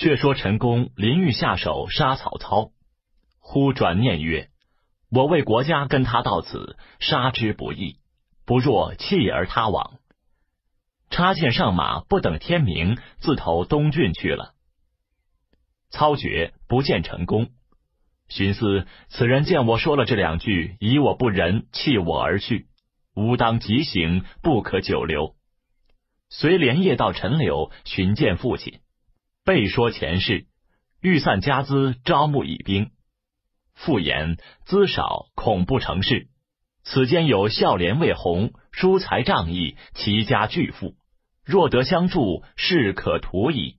却说陈宫临欲下手杀曹操，忽转念曰：“我为国家跟他到此，杀之不易，不若弃而他往。”插箭上马，不等天明，自投东郡去了。操觉不见陈宫，寻思此人见我说了这两句，以我不仁弃我而去，吾当急行，不可久留。遂连夜到陈留寻见父亲。备说前世，欲散家资，招募乙兵。复言资少，恐不成事。此间有孝廉魏宏，疏财仗义，其家巨富，若得相助，事可图矣。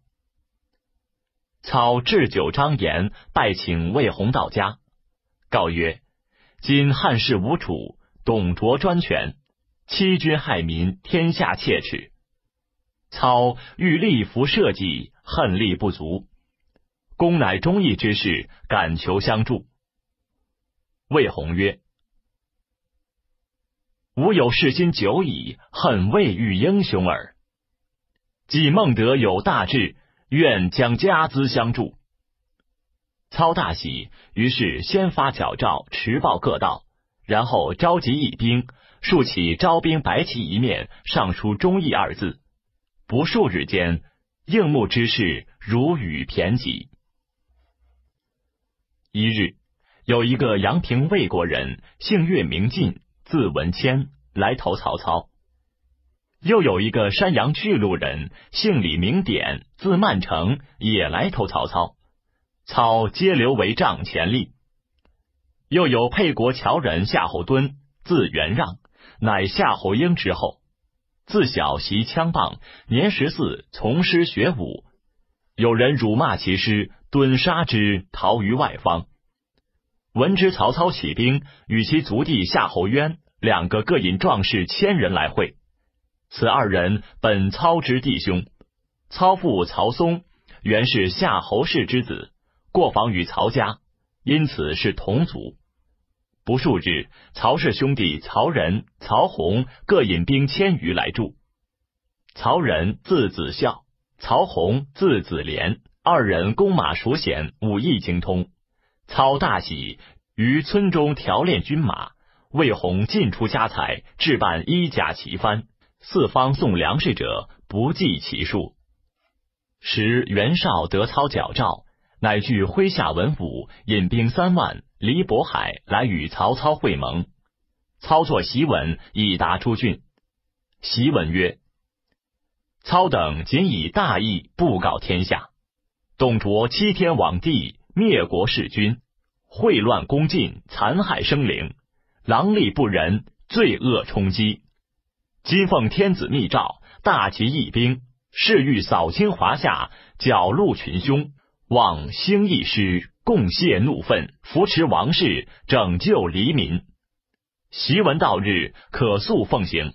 操置酒张言，拜请魏宏到家，告曰：今汉室无主，董卓专权，欺君害民，天下切齿。操欲立服社稷，恨力不足。公乃忠义之士，敢求相助。魏宏曰：“吾有事心久矣，恨未遇英雄耳。即孟德有大志，愿将家资相助。”操大喜，于是先发矫诏，持报各道，然后召集义兵，竖起招兵白旗一面，上书忠义二字。不数日间，应募之事如雨骈集。一日，有一个阳平魏国人，姓岳，名进，字文谦，来投曹操。又有一个山阳巨鹿人，姓李，名典，字曼成，也来投曹操。操皆留为帐前吏。又有沛国谯人夏侯惇，字元让，乃夏侯婴之后。自小习枪棒，年十四从师学武。有人辱骂其师，蹲杀之，逃于外方。闻知曹操起兵，与其族弟夏侯渊两个各引壮士千人来会。此二人本操之弟兄。操父曹嵩原是夏侯氏之子，过访与曹家，因此是同族。不数日，曹氏兄弟曹仁、曹洪各引兵千余来助。曹仁字子孝，曹洪字子廉，二人弓马熟娴，武艺精通。操大喜，于村中调练军马，魏洪尽出家财，置办衣甲旗幡。四方送粮食者不计其数。时袁绍得操矫诏，乃具麾下文武，引兵三万。李渤海来与曹操会盟，操作檄文以达诸郡。檄文曰：“操等仅以大义布告天下：董卓欺天罔地，灭国弑君，秽乱宫禁，残害生灵，狼戾不仁，罪恶冲击。今奉天子密诏，大齐义兵，誓欲扫清华夏，剿戮群凶，望兴义师。”共泄怒愤，扶持王室，拯救黎民。檄文到日，可速奉行。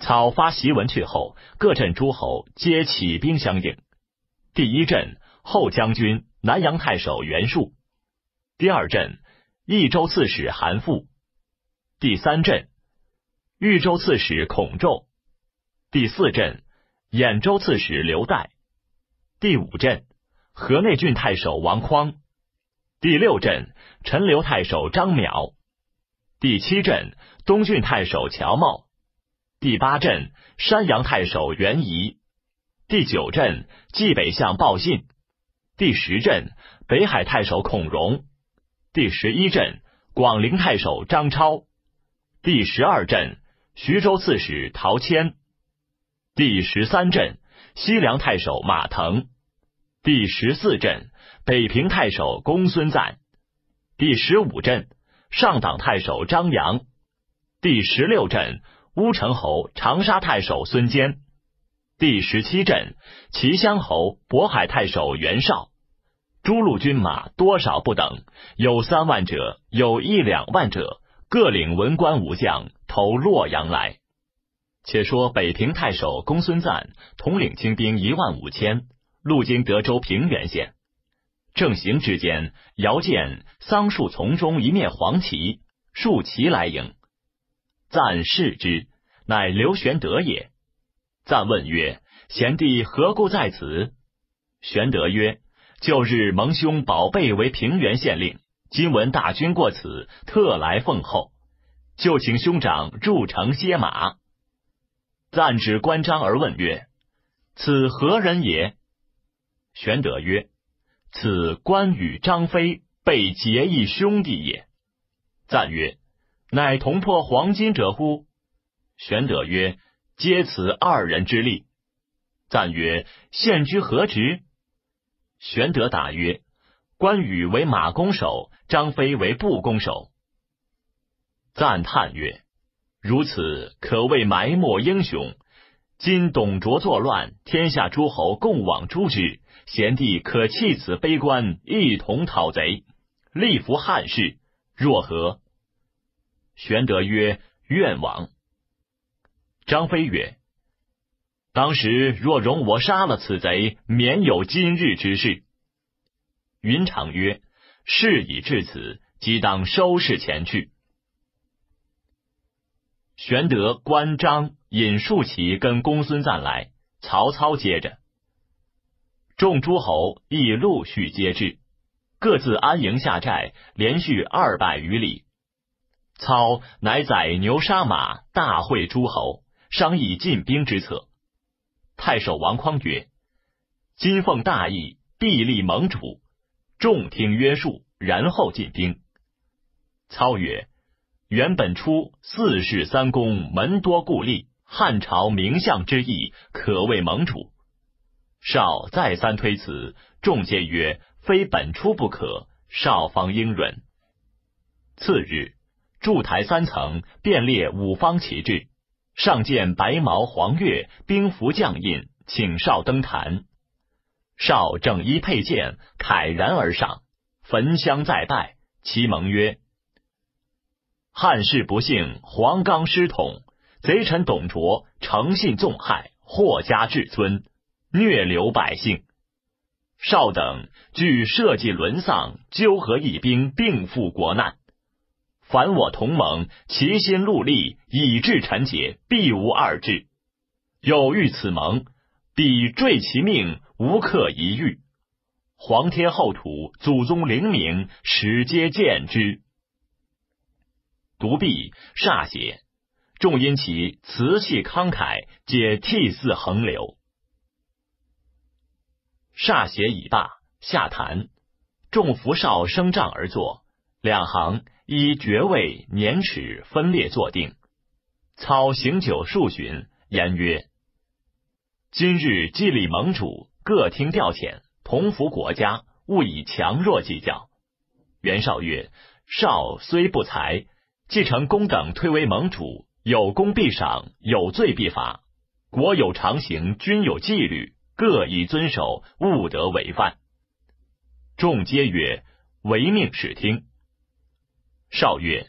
草发檄文去后，各镇诸侯皆起兵相应。第一镇后将军南阳太守袁术，第二镇益州刺史韩馥，第三镇豫州刺史孔宙，第四镇兖州刺史刘岱，第五镇。河内郡太守王匡，第六镇陈留太守张邈，第七镇东郡太守乔瑁，第八镇山阳太守袁遗，第九镇冀北相鲍信，第十镇北海太守孔融，第十一镇广陵太守张超，第十二镇徐州刺史陶谦，第十三镇西凉太守马腾。第十四镇北平太守公孙瓒，第十五镇上党太守张扬，第十六镇乌程侯长沙太守孙坚，第十七镇齐襄侯渤海太守袁绍，诸路军马多少不等，有三万者，有一两万者，各领文官武将投洛阳来。且说北平太守公孙瓒统领精兵一万五千。路经德州平原县，正行之间，遥见桑树丛中一面黄旗，竖旗来迎，赞视之，乃刘玄德也。暂问曰：“贤弟何故在此？”玄德曰：“旧日蒙兄宝贝为平原县令，今闻大军过此，特来奉候。就请兄长入城歇马。”暂指关张而问曰：“此何人也？”玄德曰：“此关羽、张飞，被结义兄弟也。”赞曰：“乃铜破黄金者乎？”玄德曰：“皆此二人之力。”赞曰：“现居何职？”玄德答曰：“关羽为马弓手，张飞为步弓手。”赞叹曰：“如此，可谓埋没英雄。”今董卓作乱，天下诸侯共往诛之。贤弟可弃此悲观，一同讨贼，立扶汉室。若何？玄德曰：“愿往。”张飞曰：“当时若容我杀了此贼，免有今日之事。”云长曰：“事已至此，即当收拾前去。”玄德、关张。尹树齐跟公孙瓒来，曹操接着。众诸侯亦陆续皆至，各自安营下寨，连续二百余里。操乃宰牛杀马，大会诸侯，商议进兵之策。太守王匡曰：“今奉大义，必立盟主，众听约束，然后进兵。”操曰：“原本初四世三公，门多故吏。”汉朝名相之意，可谓盟主。少再三推辞，众皆曰：“非本初不可。”少方应允。次日，筑台三层，遍列五方旗帜，上见白毛黄月兵符将印，请少登坛。少整衣佩剑，慨然而上，焚香再拜，其盟曰：“汉室不幸，黄冈失统。”贼臣董卓诚信纵害，祸家至尊虐流百姓。少等据社稷沦丧，纠合义兵，并赴国难。凡我同盟，齐心戮力，以至臣节，必无二志。有欲此盟，必坠其命，无可一欲。皇天后土，祖宗灵明，始皆见之。独臂煞血，众因其辞气慷慨，皆涕泗横流。歃血已罢，下谈。众扶绍升帐而坐，两行依爵位年齿分列坐定。操行酒数巡，言曰：“今日既立盟主，各听调遣，同服国家，勿以强弱计较。”袁绍曰：“绍虽不才，继承公等，推为盟主。”有功必赏，有罪必罚。国有常刑，军有纪律，各以遵守，勿得违犯。众皆曰：“唯命使听。”少曰：“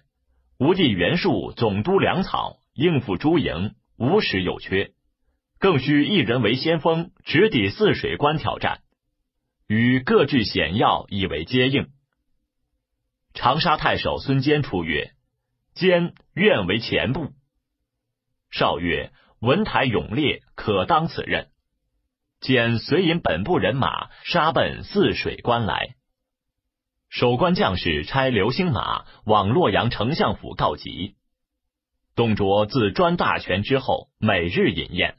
吾弟袁术总督粮草，应付诸营，无使有缺。更需一人为先锋，直抵泗水关挑战，与各据险要，以为接应。”长沙太守孙坚出曰：“坚愿为前部。”少曰：“文台勇烈，可当此任。”见随引本部人马杀奔泗水关来，守关将士差流星马往洛阳丞相府告急。董卓自专大权之后，每日饮宴。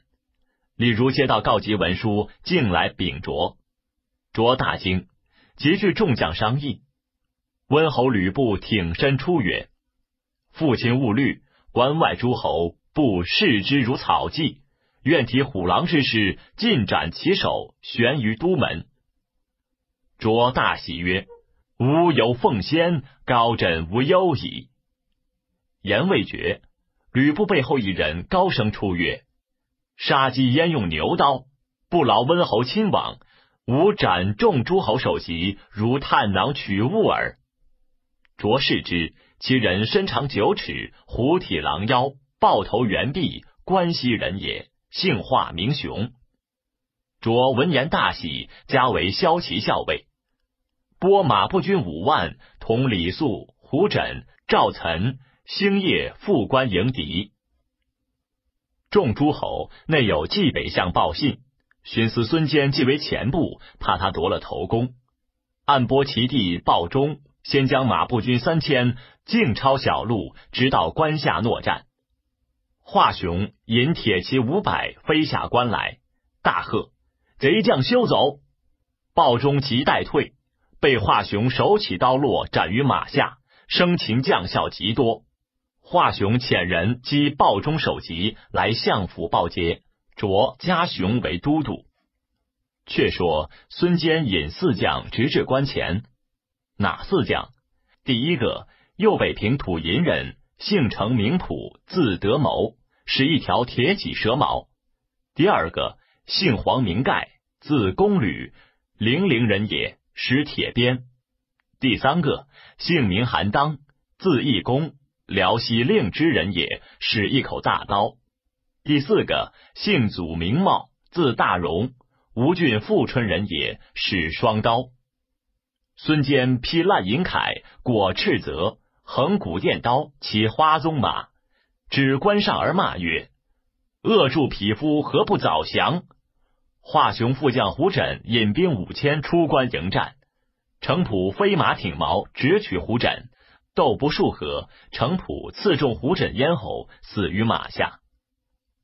李儒接到告急文书，进来禀卓，卓大惊，急至众将商议。温侯吕布挺身出曰：“父亲勿虑，关外诸侯。”不视之如草芥，愿提虎狼之师，尽斩其首，悬于都门。卓大喜曰：“吾有奉先，高枕无忧矣。”言未绝，吕布背后一人高声出曰：“杀鸡焉用牛刀？不劳温侯亲往，吾斩众诸侯首级如探囊取物耳。”卓视之，其人身长九尺，虎体狼腰。抱头猿臂，关西人也，姓化名雄。卓闻言大喜，加为骁骑校尉，拨马步军五万，同李肃、胡轸、赵岑、星夜赴关迎敌。众诸侯内有冀北相报信，寻思孙坚既为前部，怕他夺了头功，暗拨其弟鲍忠，先将马步军三千径抄小路，直到关下诺战。华雄引铁骑五百飞下关来，大喝：“贼将休走！”鲍忠急待退，被华雄手起刀落，斩于马下，生擒将校极多。华雄遣人击鲍忠首级来相府报捷，擢嘉雄为都督。却说孙坚引四将直至关前，哪四将？第一个，右北平土银人。姓程名普，字德谋，使一条铁戟蛇矛；第二个姓黄名盖，字公吕，零陵人也，使铁鞭；第三个姓名韩当，字义公，辽西令之人也，使一口大刀；第四个姓祖名茂，字大荣，吴郡富春人也，使双刀。孙坚披烂银铠，裹赤泽。横古剑刀，骑花鬃马，指关上而骂曰：“恶住匹夫，何不早降？”华雄副将胡轸引兵五千出关迎战，程普飞马挺矛直取胡轸，斗不数合，程普刺中胡轸咽喉，死于马下。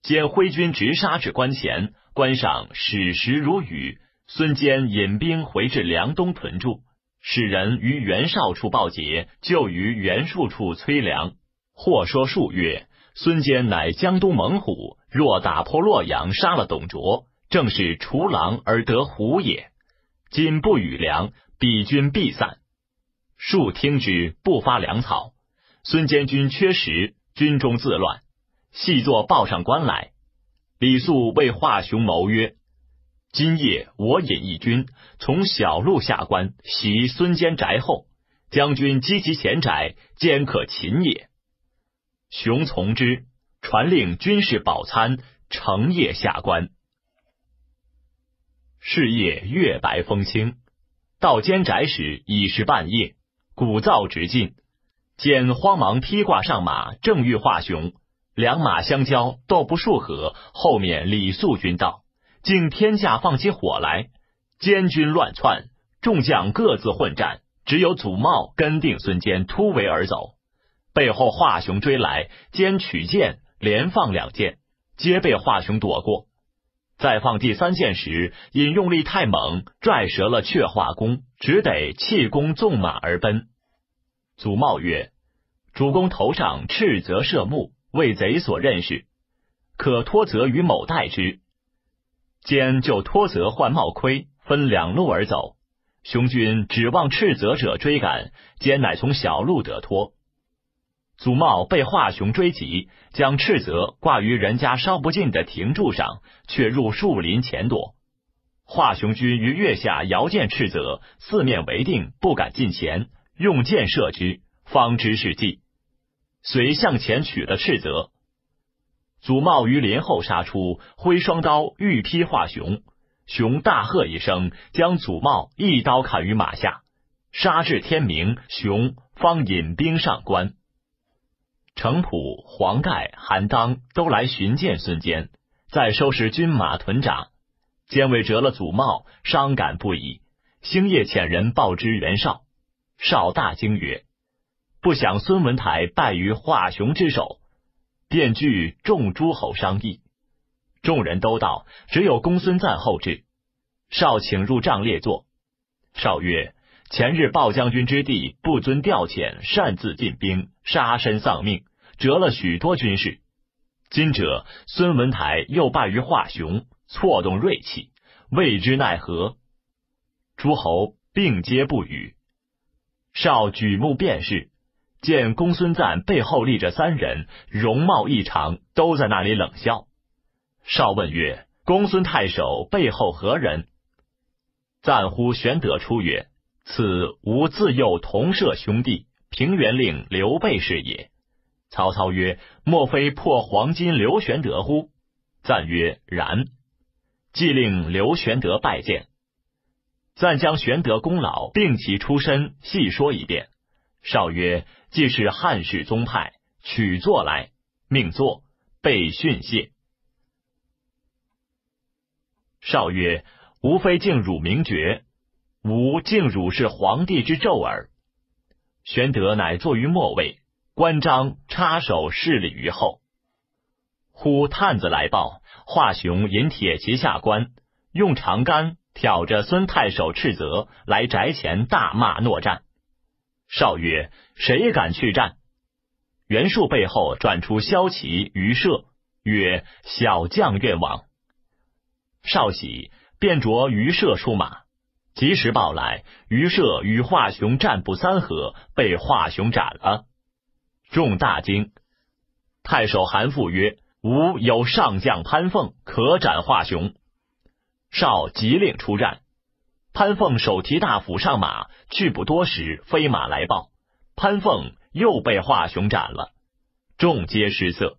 兼挥军直杀至关前，关上矢石如雨。孙坚引兵回至梁东屯住。使人于袁绍处报捷，就于袁术处催粮。或说数曰：“孙坚乃江东猛虎，若打破洛阳，杀了董卓，正是除狼而得虎也。今不与粮，彼军必散。”数听之，不发粮草。孙坚军缺食，军中自乱。细作报上官来，李肃为华雄谋曰。今夜我引一军从小路下关，袭孙坚宅后。将军积极前宅，坚可擒也。熊从之，传令军士饱餐，乘夜下关。是夜月白风清，到监宅时已是半夜，鼓噪直进。见慌忙披挂上马，正欲化雄，两马相交，斗不数合。后面李肃军道。竟天下放起火来，监军乱窜，众将各自混战。只有祖茂跟定孙坚突围而走，背后华雄追来，坚取剑连放两箭，皆被华雄躲过。再放第三箭时，因用力太猛，拽折了却化弓，只得弃弓纵马而奔。祖茂曰：“主公头上赤泽射目，为贼所认识，可托责于某代之。”兼就脱责换帽盔，分两路而走。雄军指望斥责者追赶，兼乃从小路得脱。祖茂被华雄追及，将斥责挂于人家烧不尽的亭柱上，却入树林前躲。华雄军于月下遥见斥责，四面围定，不敢近前，用箭射之，方知是计，遂向前取了斥责，祖茂于林后杀出，挥双刀欲劈华雄。雄大喝一声，将祖茂一刀砍于马下。杀至天明，雄方引兵上关。程普、黄盖、韩当都来寻见孙坚，再收拾军马屯扎。坚为折了祖茂，伤感不已。星夜遣人报之袁绍。绍大惊曰：“不想孙文台败于华雄之手。”便据众诸侯商议，众人都道只有公孙瓒后至。少请入帐列坐，少曰：“前日鲍将军之地不遵调遣，擅自进兵，杀身丧命，折了许多军士。今者孙文台又败于华雄，错动锐气，未知奈何。”诸侯并皆不语。少举目便是。见公孙瓒背后立着三人，容貌异常，都在那里冷笑。少问曰：“公孙太守背后何人？”赞呼玄德出曰：“此吾自幼同舍兄弟，平原令刘备是也。”曹操曰：“莫非破黄金刘玄德乎？”赞曰：“然。”即令刘玄德拜见。赞将玄德功劳并其出身细说一遍。少曰。既是汉室宗派，取坐来命作被训谢。少曰：“吾非敬汝名爵，吾敬汝是皇帝之胄耳。”玄德乃坐于末位，关张插手侍立于后。忽探子来报，华雄引铁骑下关，用长杆挑着孙太守斥责，来宅前大骂诺战。少曰：“谁敢去战？”袁术背后转出萧齐、于射，曰：“小将愿往。”少喜，便着于射出马，及时报来。于射与华雄战不三合，被华雄斩了。众大惊。太守韩馥曰：“吾有上将潘凤，可斩华雄。”少即令出战。潘凤手提大斧上马，去不多时，飞马来报，潘凤又被华雄斩了，众皆失色。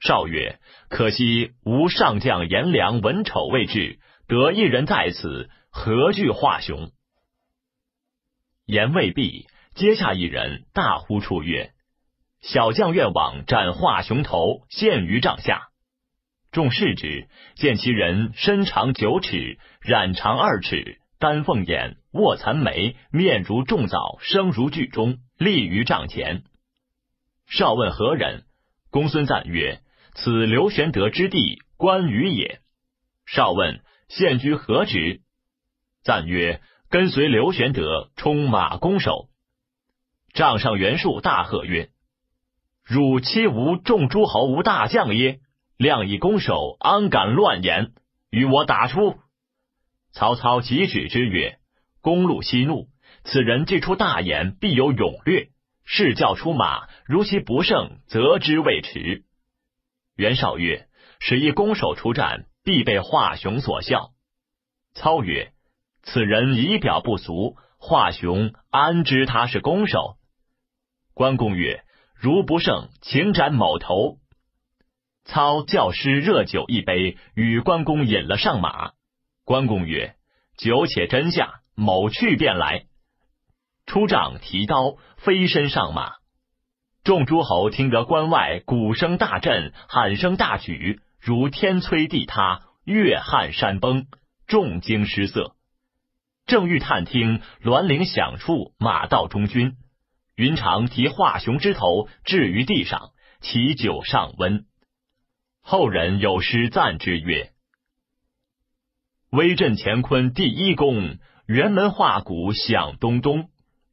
少曰：“可惜吾上将颜良、文丑未至，得一人在此，何惧华雄？”言未毕，阶下一人大呼出曰：“小将愿往斩华雄头，献于帐下。”众视之，见其人身长九尺，髯长二尺，丹凤眼，卧蚕眉，面如重枣，声如巨钟，立于帐前。少问何人，公孙瓒曰：“此刘玄德之弟关羽也。”少问现居何职，赞曰：“跟随刘玄德充马弓手。”帐上袁术大喝曰：“汝欺吾众诸侯无大将耶？”亮以攻守，安敢乱言？与我打出！曹操急止之曰：“公路息怒，此人既出大言，必有勇略。试教出马，如其不胜，则之未迟。”袁绍曰：“使一攻守出战，必被华雄所笑。”操曰：“此人仪表不俗，华雄安知他是攻手？”关公曰：“如不胜，请斩某头。”操教师热酒一杯，与关公饮了，上马。关公曰：“酒且斟下，某去便来。”出帐提刀，飞身上马。众诸侯听得关外鼓声大震，喊声大举，如天摧地塌，月撼山崩，众惊失色。正欲探听，銮铃响处，马到中军。云长提华雄之头置于地上，其酒尚温。后人有诗赞之曰：“威震乾坤第一功，辕门画鼓响咚咚。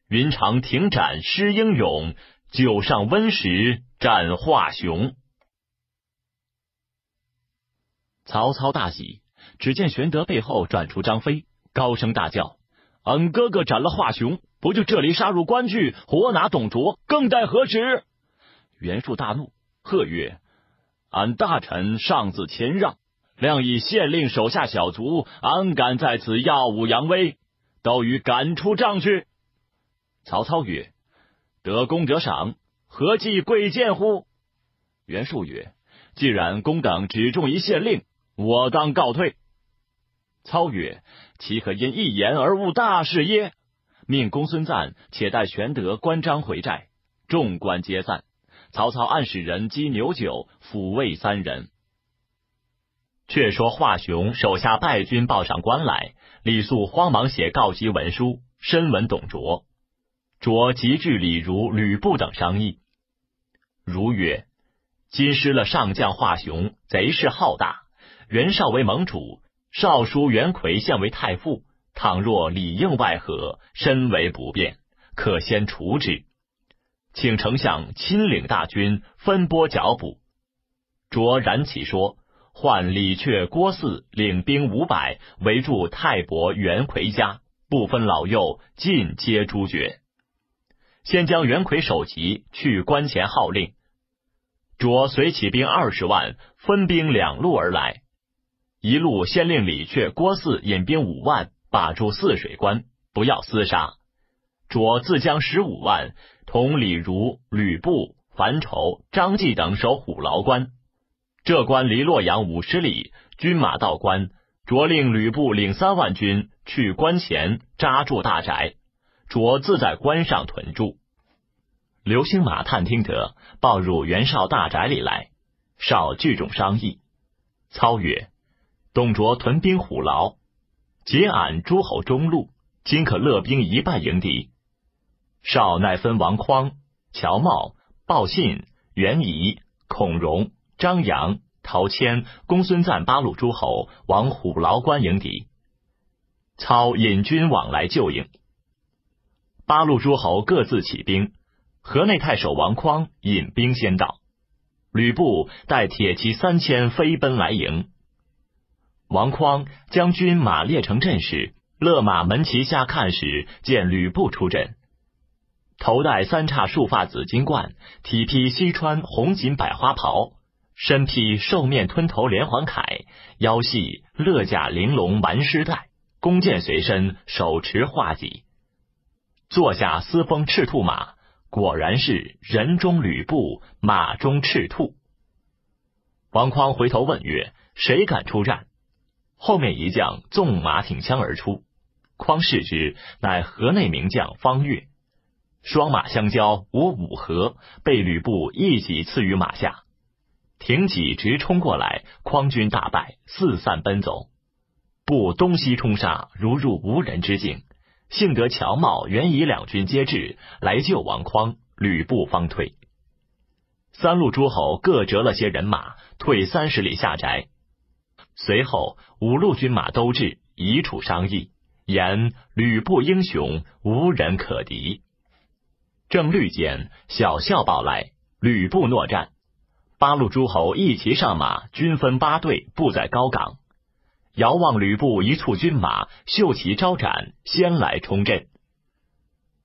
云长亭斩诗英勇，酒上温时斩华雄。”曹操大喜，只见玄德背后转出张飞，高声大叫：“俺哥哥斩了华雄，不就这里杀入关去，活拿董卓，更待何时？”袁术大怒，喝曰：俺大臣上自谦让，量以县令手下小卒，安敢在此耀武扬威？都与赶出帐去。曹操曰：“得功者赏，何计贵贱乎？”袁术曰：“既然公等只重一县令，我当告退。”操曰：“岂可因一言而误大事耶？”命公孙瓒且待玄德、关张回寨，众官皆散。曹操暗使人击牛九、抚慰三人。却说华雄手下败军报上官来，李肃慌忙写告急文书，深闻董卓。卓即至李儒、吕布等商议。如曰：“今失了上将华雄，贼势浩大。袁绍为盟主，少叔袁隗现为太傅。倘若里应外合，身为不便，可先除之。”请丞相亲领大军，分拨剿捕。卓然起说，唤李榷、郭汜领兵五百，围住太伯、袁奎家，不分老幼，尽皆诛绝。先将袁奎首级去关前号令。卓随起兵二十万，分兵两路而来。一路先令李榷、郭汜引兵五万，把住汜水关，不要厮杀。卓自将十五万，同李儒、吕布、樊稠、张济等守虎牢关。这关离洛阳五十里，军马到关，卓令吕布领三万军去关前扎住大宅。卓自在关上屯住。刘星马探听得，报入袁绍大宅里来。绍聚众商议。操曰：“董卓屯兵虎牢，截俺诸侯中路，今可勒兵一半迎敌。”少乃分王匡、乔瑁、鲍信、袁仪、孔融、张杨、陶谦、公孙瓒八路诸侯往虎牢关迎敌。操引军往来救应。八路诸侯各自起兵。河内太守王匡引兵先到。吕布带铁骑三千飞奔来迎。王匡将军马列成阵时，勒马门旗下看时，见吕布出阵。头戴三叉束发紫金冠，体披西川红锦百花袍，身披兽面吞头连环铠，腰系勒甲玲珑蛮狮带，弓箭随身，手持画戟，坐下司风赤兔马，果然是人中吕布，马中赤兔。王匡回头问曰：“谁敢出战？”后面一将纵马挺枪而出，匡视之，乃河内名将方悦。双马相交，无五合被吕布一戟刺于马下，挺戟直冲过来，匡军大败，四散奔走。布东西冲杀，如入无人之境。幸得乔茂援以两军接至，来救王匡，吕布方退。三路诸侯各折了些人马，退三十里下宅。随后五路军马都至一处商议，言吕布英雄，无人可敌。正律间，小校报来，吕布搦战。八路诸侯一齐上马，均分八队，布在高岗。遥望吕布一簇军马，秀旗招展，先来冲阵。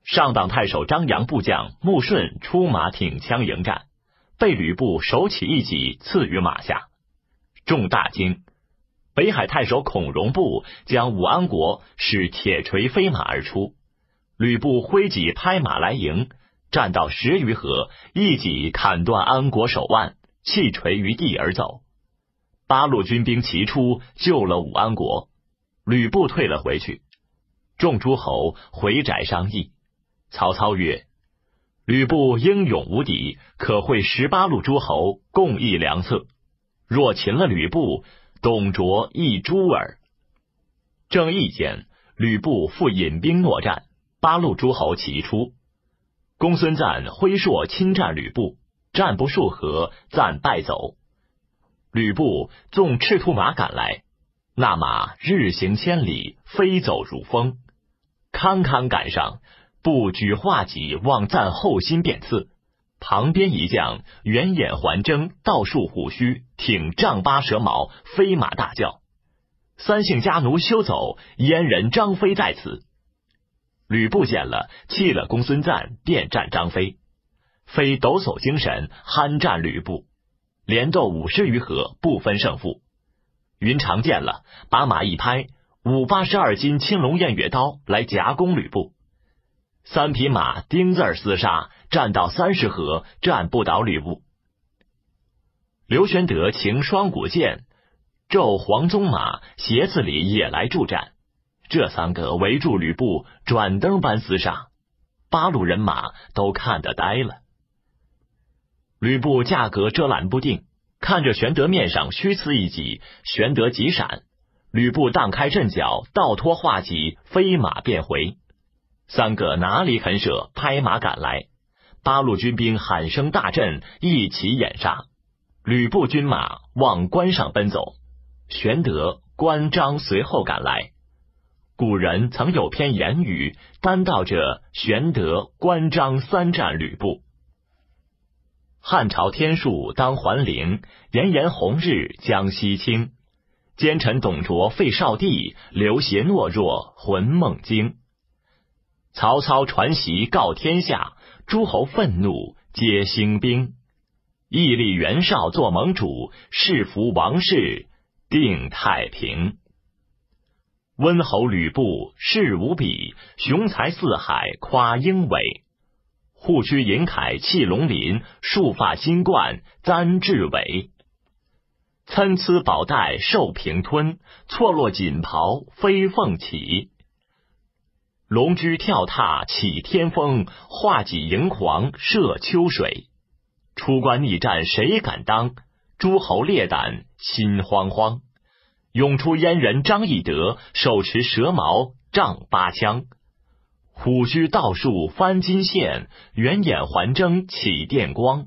上党太守张扬部将穆顺出马挺枪迎战，被吕布手起一戟刺于马下。众大惊。北海太守孔融部将武安国使铁锤飞马而出。吕布挥戟拍马来迎，战到十余合，一戟砍断安国手腕，弃锤于地而走。八路军兵齐出，救了武安国。吕布退了回去。众诸侯回宅商议。曹操曰：“吕布英勇无敌，可会十八路诸侯共议良策。若擒了吕布，董卓一诛耳。”正义间，吕布复引兵搦战。八路诸侯齐出，公孙瓒挥槊亲战吕布，战不数合，瓒败走。吕布纵赤兔马赶来，那马日行千里，飞走如风，堪堪赶上，不举画戟，望瓒后心便刺。旁边一将，圆眼环睁，倒竖虎须，挺丈八蛇矛，飞马大叫：“三姓家奴休走！燕人张飞在此！”吕布见了，弃了公孙瓒，便战张飞。飞抖擞精神，酣战吕布，连斗五十余合，不分胜负。云长见了，把马一拍，舞八十二斤青龙偃月刀来夹攻吕布。三匹马丁字厮杀，战到三十合，战不倒吕布。刘玄德擎双股剑，骤黄鬃马，斜刺里也来助战。这三个围住吕布，转灯般厮杀，八路人马都看得呆了。吕布价格遮拦不定，看着玄德面上虚刺一戟，玄德急闪，吕布荡开阵脚，倒脱画戟，飞马便回。三个哪里肯舍，拍马赶来，八路军兵喊声大震，一起掩杀。吕布军马往关上奔走，玄德、关张随后赶来。古人曾有篇言语，单道者玄德、关张三战吕布。汉朝天数当还灵，炎炎红日将西倾。奸臣董卓废少帝，刘协懦弱魂梦惊。曹操传檄告天下，诸侯愤怒皆兴兵。义立袁绍做盟主，誓服王室定太平。温侯吕布势无比，雄才四海夸英伟。护躯银铠气龙鳞，束发金冠簪雉尾。参差宝带受平吞，错落锦袍飞凤起。龙驹跳踏起天风，画戟迎黄射秋水。出关逆战谁敢当？诸侯列胆心慌慌。涌出燕人张翼德，手持蛇矛丈八枪，虎须道处翻金线，圆眼环睁起电光。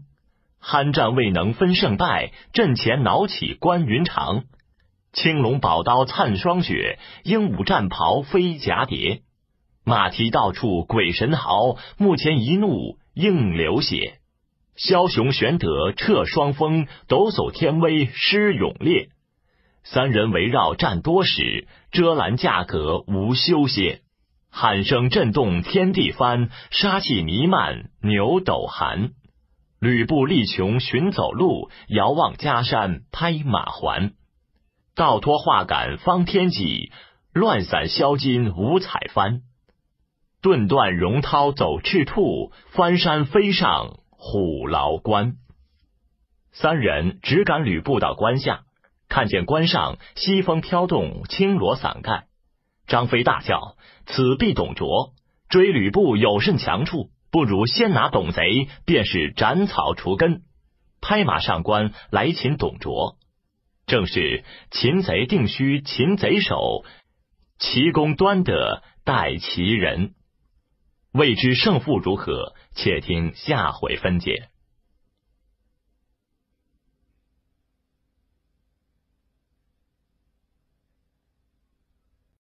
酣战未能分胜败，阵前恼起关云长。青龙宝刀灿霜雪，鹦鹉战袍飞蛱蝶。马蹄到处鬼神嚎，目前一怒应流血。枭雄玄德掣双峰，抖擞天威施勇烈。三人围绕战多时，遮拦价格无休歇，喊声震动天地翻，杀气弥漫牛斗寒。吕布力穷寻走路，遥望家山拍马还。倒脱画杆方天戟，乱散销金五彩幡。顿断绒绦走赤兔，翻山飞上虎牢关。三人只赶吕布到关下。看见关上西风飘动青罗伞盖，张飞大叫：“此必董卓！追吕布有甚强处？不如先拿董贼，便是斩草除根。拍马上关来擒董卓，正是擒贼定须擒贼首，其功端得待其人。未知胜负如何？且听下回分解。”